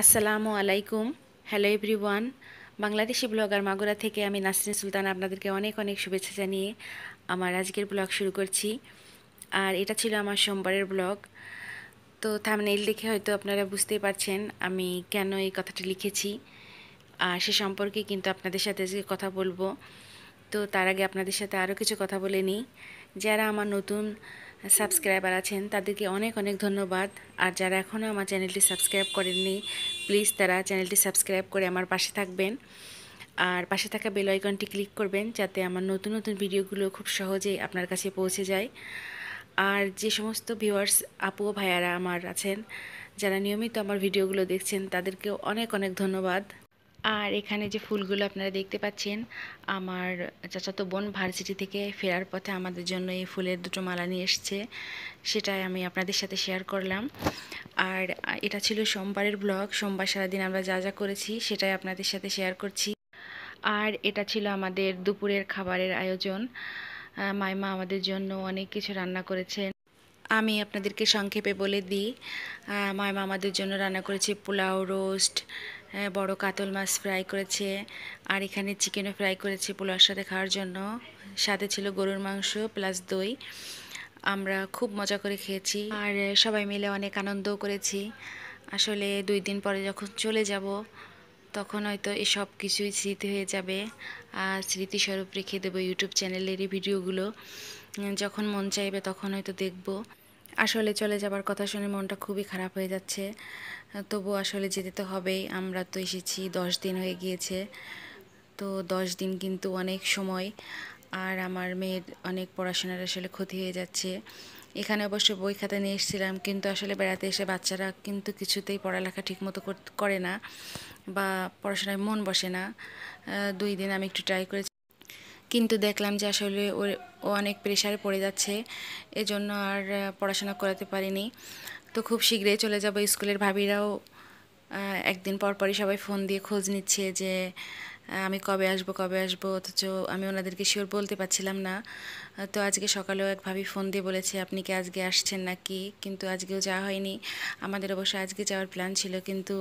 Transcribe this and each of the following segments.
আসসালামু আলাইকুম hello everyone Bangladeshi blogger Magura থেকে আমি নাসরিন সুলতান আপনাদেরকে অনেক অনেক শুভেচ্ছা জানিয়ে আমার আজকের ব্লগ শুরু করছি আর এটা ছিল আমার সোমবারের ব্লগ তো থামনেইল দেখে হয়তো আপনারা বুঝতেই পারছেন আমি কেন এই কথাটা লিখেছি আর সে সম্পর্কে কিন্তু আপনাদের সাথে আজকে কথা বলবো তো তার আগে আপনাদের সাথে আরও কিছু কথা বলে নিই যারা আমার নতুন সাবস্ক্রাইবার আছেন তাদেরকে অনেক অনেক ধন্যবাদ আর যারা এখনও আমার চ্যানেলটি সাবস্ক্রাইব করেননি প্লিজ তারা চ্যানেলটি সাবস্ক্রাইব করে আমার পাশে থাকবেন আর পাশে থাকা বেল আইকনটি ক্লিক করবেন যাতে আমার নতুন নতুন ভিডিওগুলো খুব সহজেই আপনার কাছে পৌঁছে যায় আর যে সমস্ত ভিউয়ার্স আপু ভাইয়ারা আমার আছেন যারা নিয়মিত আমার ভিডিওগুলো দেখছেন তাদেরকেও অনেক অনেক ধন্যবাদ আর এখানে যে ফুলগুলো আপনারা দেখতে পাচ্ছেন আমার চাচাতো বোন ভার্সিটি থেকে ফেরার পথে আমাদের জন্য এই ফুলের দুটো মালা নিয়ে এসছে সেটাই আমি আপনাদের সাথে শেয়ার করলাম আর এটা ছিল সোমবারের ব্লগ সোমবার সারাদিন আমরা যা যা করেছি সেটাই আপনাদের সাথে শেয়ার করছি আর এটা ছিল আমাদের দুপুরের খাবারের আয়োজন মাইমা আমাদের জন্য অনেক কিছু রান্না করেছেন আমি আপনাদেরকে সংক্ষেপে বলে দিই মাইমা আমাদের জন্য রান্না করেছে পোলাও রোস্ট হ্যাঁ, বড় কাতল মাছ ফ্রাই করেছে আর এখানে চিকেনও ফ্রাই করেছে পোলার সাথে খাওয়ার জন্য সাথে ছিল গরুর মাংস প্লাস দই আমরা খুব মজা করে খেয়েছি আর সবাই মিলে অনেক আনন্দও করেছি আসলে দুই দিন পরে যখন চলে যাব তখন হয়তো এসব কিছুই স্মৃতি হয়ে যাবে আর স্মৃতিস্বরূপ রেখে দেবো ইউটিউব চ্যানেলের এই ভিডিওগুলো যখন মন চাইবে তখন হয়তো দেখব আসলে চলে যাবার কথা শুনে মনটা খুবই খারাপ হয়ে যাচ্ছে তবু আসলে যেতে তো হবেই আমরা তো এসেছি দশ দিন হয়ে গিয়েছে তো দশ দিন কিন্তু অনেক সময় আর আমার মেয়ের অনেক পড়াশোনার আসলে ক্ষতি হয়ে যাচ্ছে এখানে অবশ্য বই খাতা নিয়ে এসেছিলাম কিন্তু আসলে বেড়াতে এসে বাচ্চারা কিন্তু কিছুতেই পড়ালেখা ঠিকমতো করে না বা পড়াশোনায় মন বসে না দুই দিন আমি একটু ট্রাই করেছি কিন্তু দেখলাম যে আসলে ওর ও অনেক প্রেশারে পড়ে যাচ্ছে এজন্য আর পড়াশোনা করাতে পারিনি তো খুব শীঘ্রই চলে যাব স্কুলের ভাবিরাও একদিন পর পরই সবাই ফোন দিয়ে খোঁজ নিচ্ছে যে আমি কবে আসব কবে আসব অথচ আমি ওনাদেরকে শিওর বলতে পারছিলাম না তো আজকে সকালেও এক ভাবি ফোন দিয়ে বলেছে আপনি কি আজকে আসছেন নাকি কিন্তু আজকেও যাওয়া হয়নি আমাদের অবশ্য আজকে যাওয়ার প্ল্যান ছিল কিন্তু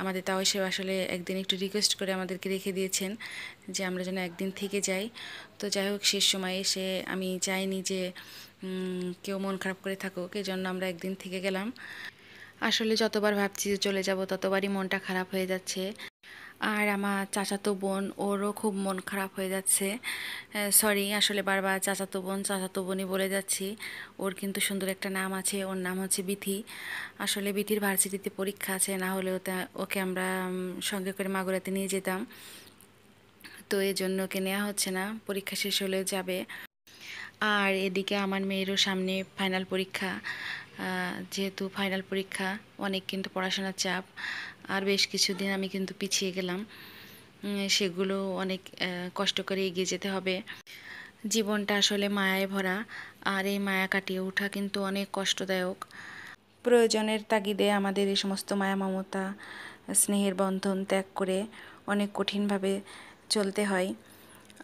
আমাদের তাও সেব আসলে একদিন একটু রিকোয়েস্ট করে আমাদেরকে রেখে দিয়েছেন যে আমরা যেন একদিন থেকে যাই তো যাই হোক শেষ সময় এসে আমি চাইনি যে কেউ মন খারাপ করে থাকুক এই জন্য আমরা একদিন থেকে গেলাম আসলে যতবার ভাবছি যে চলে যাব ততবারই মনটা খারাপ হয়ে যাচ্ছে আর আমার চাচাতো বোন ওরও খুব মন খারাপ হয়ে যাচ্ছে সরি আসলে বারবার চাচাতো বোন চাচাতো বোনই বলে যাচ্ছি ওর কিন্তু সুন্দর একটা নাম আছে ওর নাম হচ্ছে বিথি আসলে বিথির ভার্সিটিতে পরীক্ষা আছে না হলে ওতে ওকে আমরা সঙ্গে করে মাগুরাতে নিয়ে যেতাম তো এই জন্য ওকে নেওয়া হচ্ছে না পরীক্ষা শেষ হলে যাবে আর এদিকে আমার মেয়েরও সামনে ফাইনাল পরীক্ষা যেহেতু ফাইনাল পরীক্ষা অনেক কিন্তু পড়াশোনার চাপ আর বেশ কিছুদিন আমি কিন্তু পিছিয়ে গেলাম সেগুলো অনেক কষ্ট করে এগিয়ে যেতে হবে জীবনটা আসলে মায়ায় ভরা আর এই মায়া কাটিয়ে ওঠা কিন্তু অনেক কষ্টদায়ক প্রয়োজনের তাগিদে আমাদের এই সমস্ত মায়া মমতা স্নেহের বন্ধন ত্যাগ করে অনেক কঠিনভাবে চলতে হয়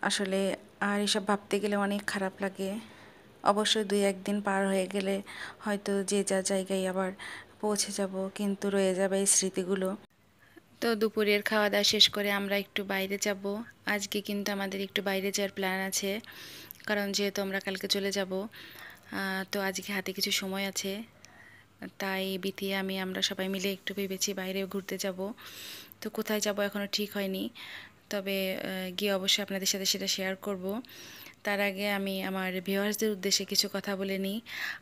আসলে আর এসব ভাবতে গেলে অনেক খারাপ লাগে অবশ্যই দুই একদিন পার হয়ে গেলে হয়তো যে যা জায়গায় আবার পৌঁছে যাব কিন্তু রয়ে যাবে এই স্মৃতিগুলো তো দুপুরের খাওয়া দাওয়া শেষ করে আমরা একটু বাইরে যাব আজকে কিন্তু আমাদের একটু বাইরে যাওয়ার প্ল্যান আছে কারণ যেহেতু আমরা কালকে চলে যাব তো আজকে হাতে কিছু সময় আছে তাই বিতি আমি আমরা সবাই মিলে একটু ভেবেছি বাইরে ঘুরতে যাব তো কোথায় যাব এখনও ঠিক হয়নি তবে গিয়ে অবশ্যই আপনাদের সাথে সেটা শেয়ার করব তার আগে আমি আমার ভিউয়ার্সদের উদ্দেশ্যে কিছু কথা বলে নিই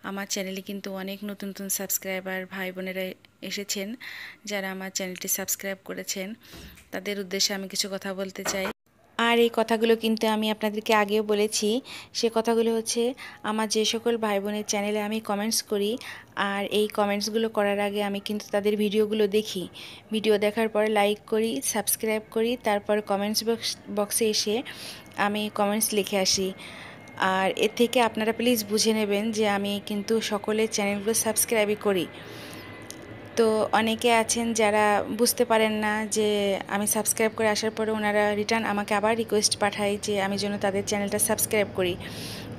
আমার চ্যানেলে কিন্তু অনেক নতুন নতুন সাবস্ক্রাইবার ভাই বোনেরা এসেছেন যারা আমার চ্যানেলটি সাবস্ক্রাইব করেছেন তাদের উদ্দেশ্যে আমি কিছু কথা বলতে চাই আর এই কথাগুলো কিন্তু আমি আপনাদেরকে আগেও বলেছি সে কথাগুলো হচ্ছে আমার যে সকল ভাই বোনের চ্যানেলে আমি কমেন্টস করি আর এই কমেন্টসগুলো করার আগে আমি কিন্তু তাদের ভিডিওগুলো দেখি ভিডিও দেখার পর লাইক করি সাবস্ক্রাইব করি তারপর কমেন্টস বক্স বক্সে এসে আমি কমেন্টস লিখে আসি আর এর থেকে আপনারা প্লিজ বুঝে নেবেন যে আমি কিন্তু সকলের চ্যানেলগুলো সাবস্ক্রাইবই করি তো অনেকে আছেন যারা বুঝতে পারেন না যে আমি সাবস্ক্রাইব করে আসার পরে ওনারা রিটার্ন আমাকে আবার রিকোয়েস্ট পাঠায় যে আমি যেন তাদের চ্যানেলটা সাবস্ক্রাইব করি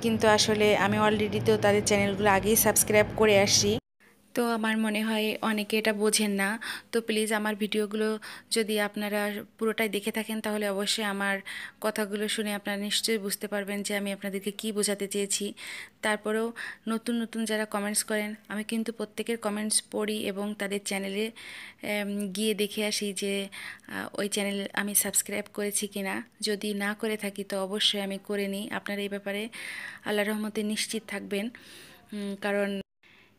কিন্তু আসলে আমি অলরেডি তো তাদের চ্যানেলগুলো আগেই সাবস্ক্রাইব করে আসি তো আমার মনে হয় অনেকে এটা বোঝেন না তো প্লিজ আমার ভিডিওগুলো যদি আপনারা পুরোটাই দেখে থাকেন তাহলে অবশ্যই আমার কথাগুলো শুনে আপনারা নিশ্চয়ই বুঝতে পারবেন যে আমি আপনাদেরকে কি বোঝাতে চেয়েছি তারপরেও নতুন নতুন যারা কমেন্টস করেন আমি কিন্তু প্রত্যেকের কমেন্টস পড়ি এবং তাদের চ্যানেলে গিয়ে দেখে আসি যে ওই চ্যানেল আমি সাবস্ক্রাইব করেছি কি না যদি না করে থাকি তো অবশ্যই আমি করে নিই আপনারা এই ব্যাপারে আল্লাহ রহমতে নিশ্চিত থাকবেন কারণ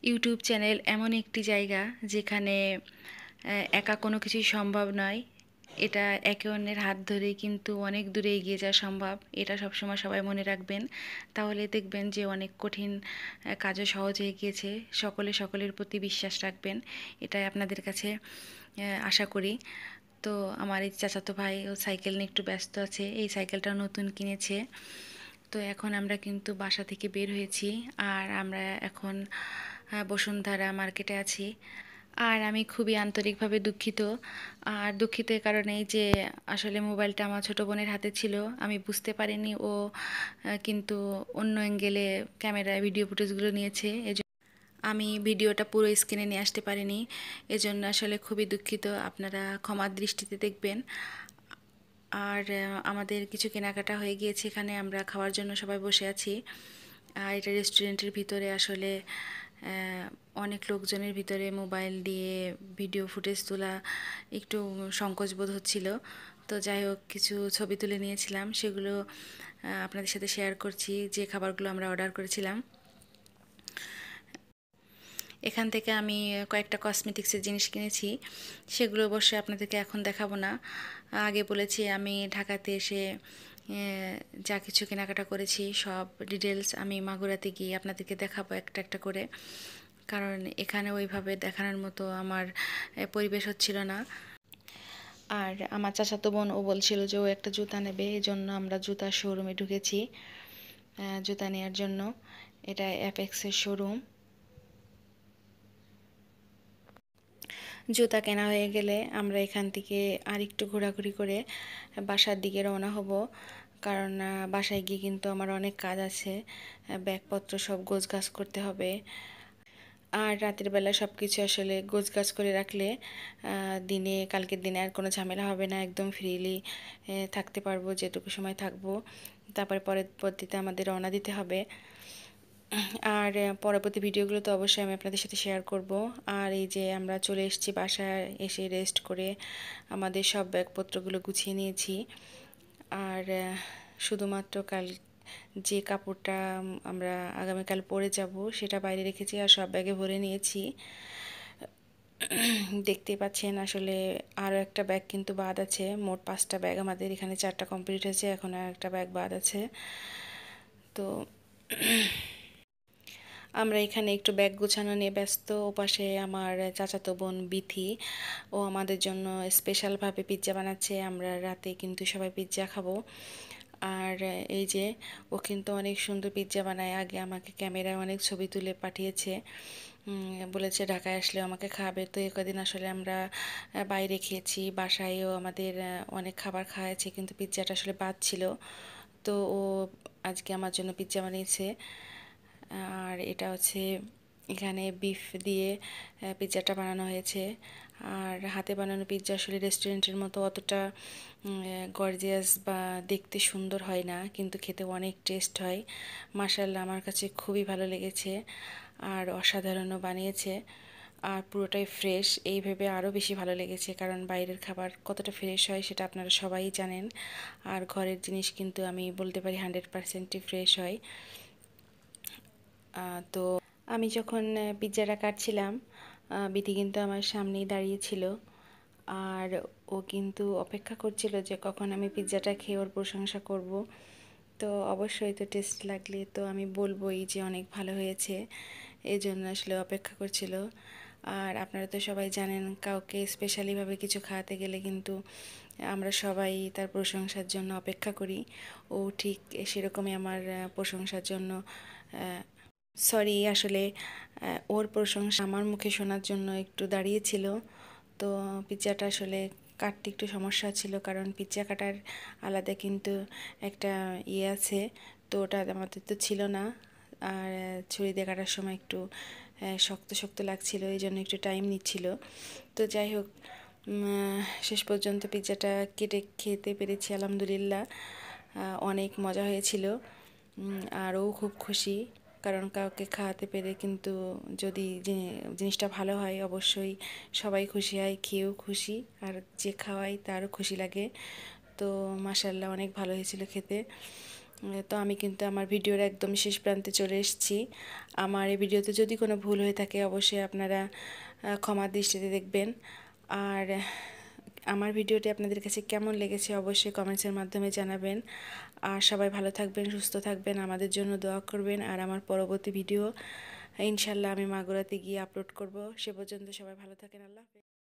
ইউটিউব চ্যানেল এমন একটি জায়গা যেখানে একা কোনো কিছুই সম্ভব নয় এটা একে অন্যের হাত ধরে কিন্তু অনেক দূরে এগিয়ে যাওয়া সম্ভব এটা সবসময় সবাই মনে রাখবেন তাহলে দেখবেন যে অনেক কঠিন কাজও সহজ হয়ে গিয়েছে সকলে সকলের প্রতি বিশ্বাস রাখবেন এটাই আপনাদের কাছে আশা করি তো আমার এই চাচাতো ভাই ও সাইকেল নিয়ে একটু ব্যস্ত আছে এই সাইকেলটা নতুন কিনেছে তো এখন আমরা কিন্তু বাসা থেকে বের হয়েছি আর আমরা এখন বসুন্ধরা মার্কেটে আছি আর আমি খুবই আন্তরিকভাবে দুঃখিত আর দুঃখিতের কারণেই যে আসলে মোবাইলটা আমার ছোট বোনের হাতে ছিল আমি বুঝতে পারিনি ও কিন্তু অন্য অ্যাঙ্গেলে ক্যামেরায় ভিডিও ফুটেজগুলো নিয়েছে আমি ভিডিওটা পুরো স্ক্রিনে নিয়ে আসতে পারিনি এজন্য আসলে খুবই দুঃখিত আপনারা ক্ষমার দৃষ্টিতে দেখবেন আর আমাদের কিছু কেনাকাটা হয়ে গিয়েছে এখানে আমরা খাওয়ার জন্য সবাই বসে আছি আর এটা রেস্টুরেন্টের ভিতরে আসলে অনেক লোকজনের ভিতরে মোবাইল দিয়ে ভিডিও ফুটেজ তোলা একটু সংকোচবোধ হচ্ছিল তো যাই হোক কিছু ছবি তুলে নিয়েছিলাম সেগুলো আপনাদের সাথে শেয়ার করছি যে খাবারগুলো আমরা অর্ডার করেছিলাম এখান থেকে আমি কয়েকটা কসমেটিক্সের জিনিস কিনেছি সেগুলো অবশ্যই আপনাদেরকে এখন দেখাবো না আগে বলেছি আমি ঢাকাতে এসে যা কিছু কেনাকাটা করেছি সব ডিটেলস আমি মাগুরাতে গিয়ে আপনাদেরকে দেখাবো একটা একটা করে কারণ এখানে ওইভাবে দেখানোর মতো আমার পরিবেশ হচ্ছিল না আর আমার চাচাতো বোন ও বলছিল যে ও একটা জুতা নেবে এই জন্য আমরা জুতা শোরুমে ঢুকেছি জুতা নেওয়ার জন্য এটা অ্যাপেক্সের শোরুম জুতা কেনা হয়ে গেলে আমরা এখান থেকে আরেকটু ঘোরাঘুরি করে বাসার দিকে রওনা হব কারণ বাসায় গিয়ে কিন্তু আমার অনেক কাজ আছে ব্যাগপত্র সব গোছগাছ করতে হবে আর রাতের বেলা সব কিছু আসলে গোছগাছ করে রাখলে দিনে কালকের দিনে আর কোনো ঝামেলা হবে না একদম ফ্রিলি থাকতে পারবো যেটুকু সময় থাকবো তারপরে পদ্ধতিতে আমাদের রওনা দিতে হবে আর পরবর্তী ভিডিওগুলো তো অবশ্যই আমি আপনাদের সাথে শেয়ার করব আর এই যে আমরা চলে এসেছি বাসায় এসে রেস্ট করে আমাদের সব ব্যাগপত্রগুলো গুছিয়ে নিয়েছি আর শুধুমাত্র কাল যে কাপড়টা আমরা আগামীকাল পরে যাব সেটা বাইরে রেখেছি আর সব ব্যাগে ভরে নিয়েছি দেখতে পাচ্ছেন আসলে আরও একটা ব্যাগ কিন্তু বাদ আছে মোট পাঁচটা ব্যাগ আমাদের এখানে চারটা কমপ্লিট হয়েছে এখন আর একটা ব্যাগ বাদ আছে তো আমরা এখানে একটু ব্যাগ গোছানো নিয়ে ব্যস্ত ওপাশে আমার চাচাতো বোন বিথি ও আমাদের জন্য স্পেশালভাবে পিৎজা বানাচ্ছে আমরা রাতে কিন্তু সবাই পিৎজা খাবো আর এই যে ও কিন্তু অনেক সুন্দর পিৎজা বানায় আগে আমাকে ক্যামেরায় অনেক ছবি তুলে পাঠিয়েছে বলেছে ঢাকায় আসলে আমাকে খাবে তো এ কদিন আসলে আমরা বাইরে খেয়েছি বাসায়ও আমাদের অনেক খাবার খাওয়াইছে কিন্তু পিৎজাটা আসলে বাদ ছিল তো ও আজকে আমার জন্য পিৎজা বানিয়েছে আর এটা হচ্ছে এখানে বিফ দিয়ে পিৎজাটা বানানো হয়েছে আর হাতে বানানো পিৎজা আসলে রেস্টুরেন্টের মতো অতটা গর্জিয়াস বা দেখতে সুন্দর হয় না কিন্তু খেতে অনেক টেস্ট হয় মাসাল্লাহ আমার কাছে খুবই ভালো লেগেছে আর অসাধারণও বানিয়েছে আর পুরোটাই ফ্রেশ এই ভেবে আরও বেশি ভালো লেগেছে কারণ বাইরের খাবার কতটা ফ্রেশ হয় সেটা আপনারা সবাই জানেন আর ঘরের জিনিস কিন্তু আমি বলতে পারি হান্ড্রেড পারসেন্টই ফ্রেশ হয় তো আমি যখন পিৎজাটা কাটছিলাম বিধি কিন্তু আমার সামনেই দাঁড়িয়েছিল আর ও কিন্তু অপেক্ষা করছিল যে কখন আমি পিৎজাটা খেয়ে ওর প্রশংসা করব তো অবশ্যই তো টেস্ট লাগলে তো আমি বলবোই যে অনেক ভালো হয়েছে এই জন্য আসলে অপেক্ষা করছিল আর আপনারা তো সবাই জানেন কাউকে স্পেশালিভাবে কিছু খাওয়াতে গেলে কিন্তু আমরা সবাই তার প্রশংসার জন্য অপেক্ষা করি ও ঠিক সেরকমই আমার প্রশংসার জন্য সরি আসলে ওর প্রশংসা আমার মুখে শোনার জন্য একটু দাঁড়িয়েছিল তো পিজ্জাটা আসলে কাটতে একটু সমস্যা ছিল কারণ পিজ্জা কাটার আলাদা কিন্তু একটা ইয়ে আছে তো ওটা আমাদের তো ছিল না আর ছুরি দিয়ে কাটার সময় একটু শক্ত শক্ত লাগছিল এই জন্য একটু টাইম নিচ্ছিল তো যাই হোক শেষ পর্যন্ত পিৎজাটা কেটে খেতে পেরেছি আলহামদুলিল্লাহ অনেক মজা হয়েছিল আরও খুব খুশি কারণ কাউকে খাওয়াতে পেরে কিন্তু যদি জিনিসটা ভালো হয় অবশ্যই সবাই খুশি হয় খেয়েও খুশি আর যে খাওয়াই তারও খুশি লাগে তো মাসাল্লাহ অনেক ভালো হয়েছিল খেতে তো আমি কিন্তু আমার ভিডিওর একদম শেষ প্রান্তে চলে এসেছি আমার এই ভিডিওতে যদি কোনো ভুল হয়ে থাকে অবশ্যই আপনারা ক্ষমা দৃষ্টিতে দেখবেন আর আমার ভিডিওটি আপনাদের কাছে কেমন লেগেছে অবশ্যই কমেন্টসের মাধ্যমে জানাবেন আর সবাই ভালো থাকবেন সুস্থ থাকবেন আমাদের জন্য দোয়া করবেন আর আমার পরবর্তী ভিডিও ইনশাল্লাহ আমি মাগুরাতে গিয়ে আপলোড করব সে পর্যন্ত সবাই ভালো থাকেন আল্লাহ